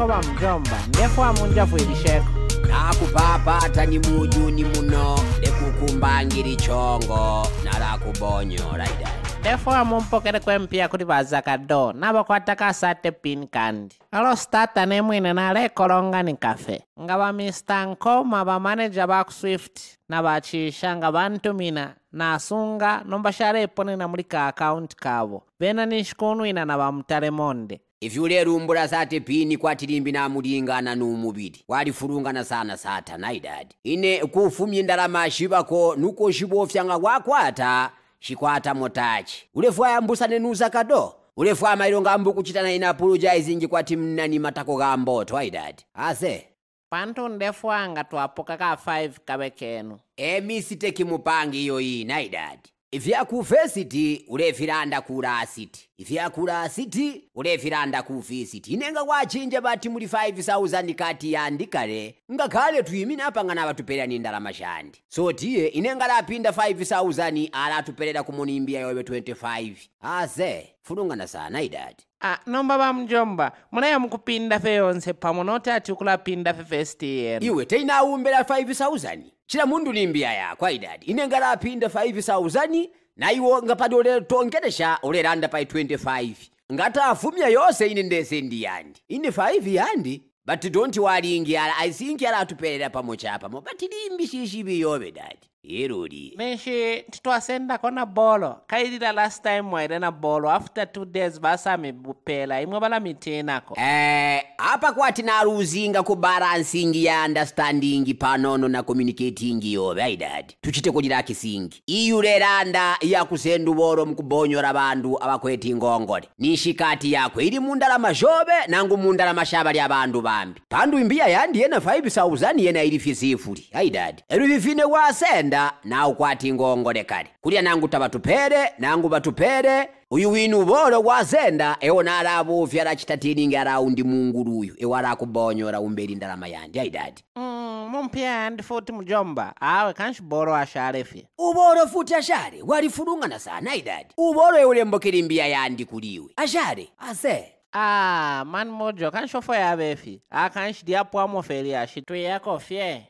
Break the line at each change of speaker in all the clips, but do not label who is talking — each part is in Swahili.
wako wa mjomba ndekwamunja vwilisheko nakupapata ni mujuni muno ndekukumbangiri chongo narakubonyola idai ndefua mumpokele kwempia kuli vazakado navo sate pin kandi alostata nemwine nalekolonga ni kafe nga va mr nkoma vamaneja vaku swift na vacisha nga vantumina nasunga nombaxalepo nena muli ka akaunti kavo vena ni xikunwina na monde Ivi ulelumbula sati pini kwatilimbi namulingana numuviri walifulungana
sana satana idadi ine kufumya ndalama ko nuko shivofyanga wakwata shikwata motachi ulefu ayambusane nuzakado ulefu amailo ngambu kuchitana ina apologizing kwati ni matako gamboto aidadi
ase panthu ndefu anga twapuka ka 5 kawe kenu emisiteki mupange iyo na idadi
vyakuversity uleviranda ku lasiti vyakulasiti uleviranda ku visiti inenga kwachinja pati muli 5000 kati ya ndikale ngakhale tuyimina apangana abatupelera ni ndalama chandi so tiye inenga lapinda 5000
alatuperera ku imbiya yobe 25
aze fulungana sana idadi
ah, nomba ba mjomba munaye mukupinda fe yonse pamwe noti ati ukulapinda fe yenu iwe teina 5000 cila munthu ya kwa idadi inengala aphinda 5,000
na iwo ngapati olera tongeresha oleranda pai 25 ngati avumiya yonse ine ndese ndi yandi ine 5 yandi but worry walingi ala azingi ala
atuperera pamwe chapamo but limbi yobe dadi irori meshe titwasendako kona bolo khailila last time mwaile na bolo after two days vasamipela imwe vala mitenako eh apa kwati naluzinga ku balancing ya
understanding panono na communicating yo vaidadi tucitekulilaki singi iyu lelanda yakusendu bolo mukubonyora bandu abakweti ingongole nishikati yakwe ili mundalama zhobe nangu mundalama shava lya bandu bambi pandu imbiya yandi yena 5000 yena ili fisifuli aidadi elufifine wasenda kuya na ukwati ngongo kale kulya nangu tabatupere nangu batupere uyu bolo ubolo zenda ewo vya la chitatini nge alaundi uyu ewo alakubonyola umbeli ndalama yandi aidadi
mm, mumpia andi futi mjomba awe kanshi bolo sharefi ubolo futi ashare walifulungana sana aidadi ubolo eulembokeli mbiya yandi kuliwe ashare ase ah man mojo kanshofo yabefi akanshi diapwamofeli ashitwe yakofye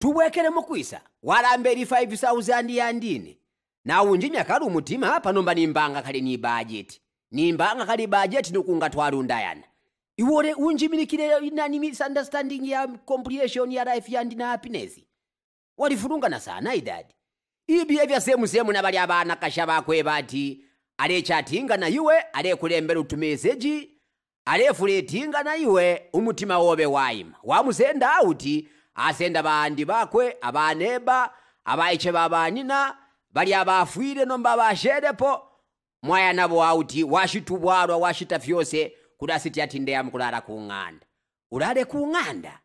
tubwekhele mukwisa walambeli 5,000 ya ndine
na unji myakali umutima panomba nimbanga kali ni bajeti nimbanga kali budget nikunga twalunda yana iwole unjimilikire nani misunderstanding ya comprehension ya life ya ndina happiness walifulungana sana idadi ibi evya semu semu na bali abana kasha bakwe bati chatinga na iwe alekulembera utumeseji fuletinga na iwe umutima wobe waima wamusenda uti asenda bandi bakwe abaneba abaiche babanina bali abafwire nomba abasherepo mwaya nabo auti washitubwalwa washita fyonse kudasiti atindeya mukulala kung'anda ulale kung'anda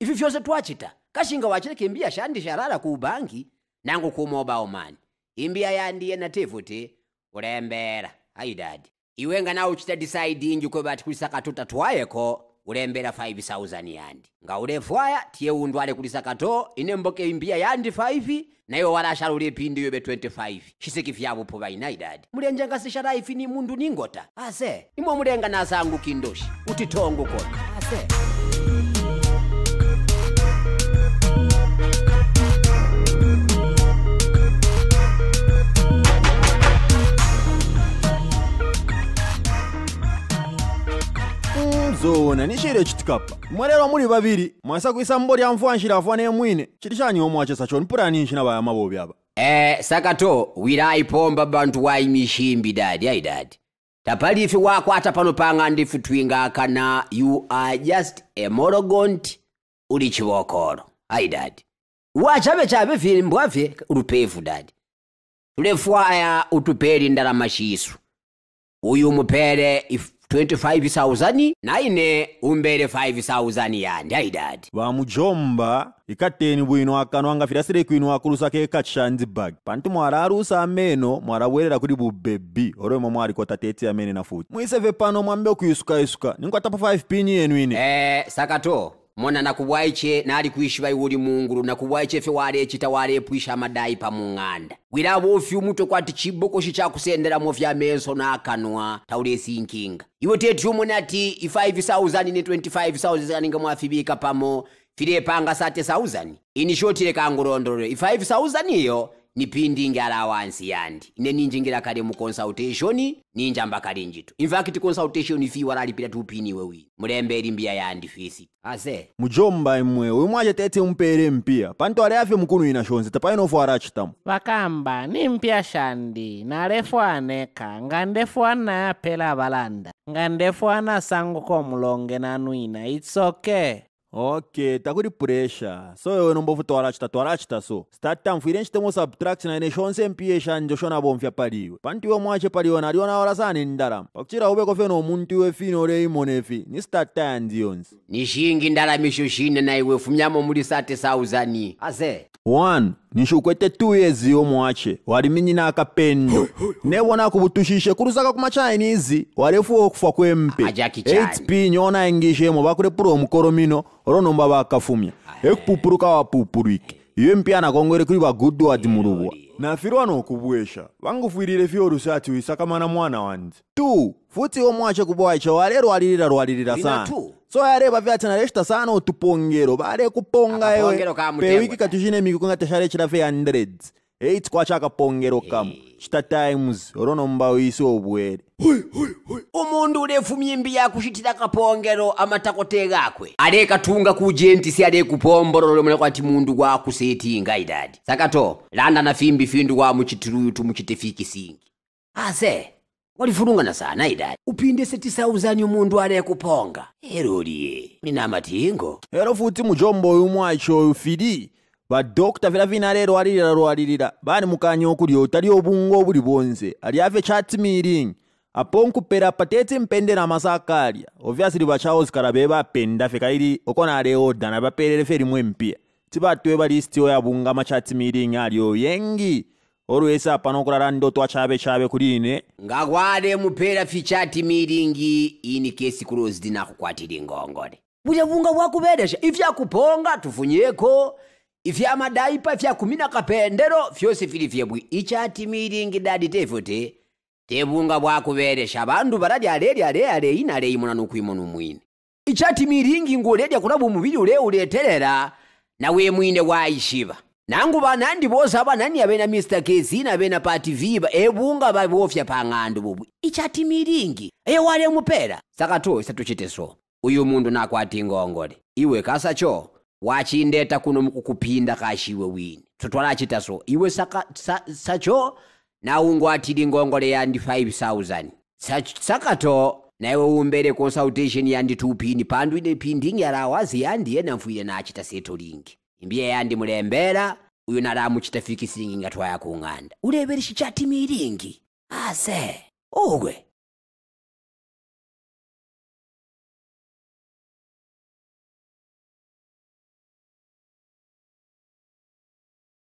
ifi fyose twachita kashinga wachileke imbiya shandi shalala ku bangi nangu kumoba omani imbiya yandiye nativuti ulembera aidadi iwenga nawo uchita disaidi inji kwe bati kulisakatuta twayeko ulembera 5000 yandi nga aya tiye undu kulisa kato ine mboke imbiya yandi 5 naiwo walashala ulepindi yobe 25 cisikifyapo pova ina idadi mulenje ngasishala ifi ni mundu ningota ase imwe mulenga nasangu kindoshi utitongo kona ase
muzoona ni chire chitikapa mwalero muli babiri kuisa mbo lya mvwanjira afwana yemwine chili chanyi omwe achesa choni putani nchina baya mabobi apa eh sakato
wira ayipomba bantu wa imishimbi dadi ayi dadi tapali ife wakwata pano pang'anda twinga twingakana you are just a morogont uli chiwokolo ayi dadi chabe vili mbwabve ulupevu dadi tulefwaya utupeli ndalama chisu uyu mupere if 25,000 na ine umbere 5,000 yandi aidadi
vamujomba ikateni bwino akano angafirasire kwino akulusa kekatshandi bag pantu mwara arusa ameno mwarawerera kuli bubebi oroimo mwarikota teti amene na futi mwiseve pano mwambe okuyisukaisuka tapa 5 pini yenu ine
eh sakato mona nakubwaiche nali kuishi waiwuli mungulu nakubwaiche efe walecita walepwisha pa mung'anda wira ofi umuto kwati chibokoshi chakusenderamo meso na akanwa taule nkinga iwo teti umone ati i 5000 ni 25000 zaninga mwafibika pamo file panga sate ini shotile kangulondolwe i 5000 iyo nipindi ndi alawansi yandi ine ninjingira kale mu consultation njitu in fact consultation fee walalipira tupini iwe mulembe mulemberi mbiya yandi fisi aze
mujomba imwe wimwe tete mpere panto pantwale afi mkunu ina shonse tapainofo arachitamo
vakamba ni mpia shandi refu aneka ngandefu anaya pela balanda ngandefu
anasanguko mulonge na nuina it's okay ok takuri puresha so yowe nombofu twarachita twarachita so sitattamvuire ncitemo subtraction ene xonse mpiye xanjo xonabomvya paliwe pantiwe mwace paliwe naliwo naola sani ndalama pakucira ube kofe nomuntu iwe fino ole imonefi ni sitata yanji yonse ni xingi ndalama ixo xine na iwe fumyamo muli
30000 aze
1 nishukwete tuyezi omwache waliminyi n'akapendo nebona kubutushishe kurusaka kuma chinese walefuwa okufa kwempe hp nyona engishemo bakurepura omukoro mino oronomba bakafumya ekupupuluka wapupulwike iwe mpiana kongwere kuri bagudwadi mulubwa nafirwa n'okubwesha bangufwirire ati uyisakamana mwana wanzi tu futi omwache kubwache walero walirira lwalirira sana so yareba vyatsanaleshita sana utupongelo vale kuponga ewe pewiki katujine mikuku nga texale cilafe 100 eiti kwaca kapongelo kamwe cita times olono mbawisi obwele
umundu ulefu myimbi yakushitila kapongelo amatakotele gakwe
alekatunga katunga kujentisi ale kupombololo
muleko ati mundu wakusetinga idadi sakato landa na fimbi findu wa muchitilutu singi ase walifulungana sana idadi uphinde setisauzanye umuntu alekuponga
eroliye matingo hero futi mwacho mwachoyu fidi badokita vila vina lero alilira lwalilira bani mukanya okulyota lyobungo obuli ave chat meeting apo nkupela patete mpendela masakalya ovyasili bachawo zikala be bapenda fekaili okona aleodana bapelele felimwe mpia tibatwe machat meeting chatimiling alyoyengi olwesa pano okulala ndo twachapechapa kuline
ngakwade muphera fichati miringi ini kesi closed nakukwatire ngongole bwya vunga ifya kuponga tufunyeko ifyamadaipa kumina kapendero fyose fili fyebwi ichati milingi dadi tefote tevunga ale vandu valalyaleryaleale inale imona nukuimona umwine ichati milingi nguledya kulabu muvili ule uleterera we mwine waishiva nangu banandi bose abanani abena mr kezina abena pati viba ebunga babofya pang'andu bobwi ichati milingi ewale mupera saka to so uyu mundu nakwati ingongole iwe kasacho wachindeta kuno mukukupinda kashiwe wini so iwe saka, sa, sacho naungwatili ngongole yandi 5000 sa, sakato naiwe umbere consultation yandi 2 pini pandu ine pindingi alawazi yandi yena na achita seto lingi imbiye yandi mulembera uyu nalamuchitafikisi ingi ngatwaya ku ng'anda uleverisha shichati
ilingi ase uwe